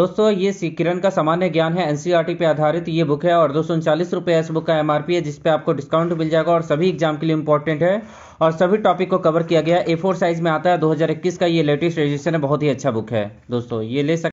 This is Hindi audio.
दोस्तों ये किरण का सामान्य ज्ञान है एनसीईआरटी e पे आधारित ये बुक है और दो सौ उनचालीस इस बुक का एमआरपी है जिस पे आपको डिस्काउंट मिल जाएगा और सभी एग्जाम के लिए इंपॉर्टेंट है और सभी टॉपिक को कवर किया गया ए फोर साइज में आता है 2021 का ये लेटेस्ट रजिस्टर है बहुत ही अच्छा बुक है दोस्तों ये ले सकते